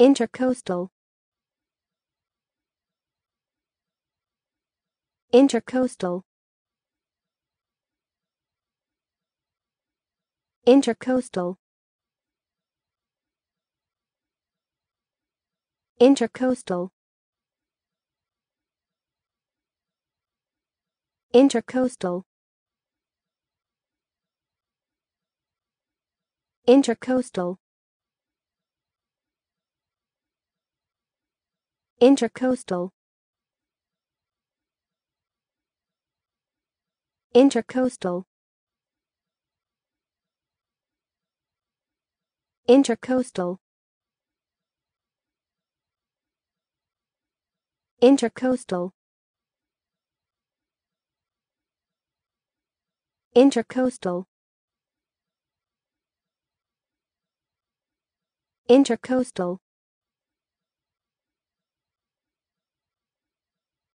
Intercoastal Intercoastal Intercoastal Intercoastal Intercoastal Intercoastal Intercoastal Intercoastal Intercoastal Intercoastal Intercoastal Intercoastal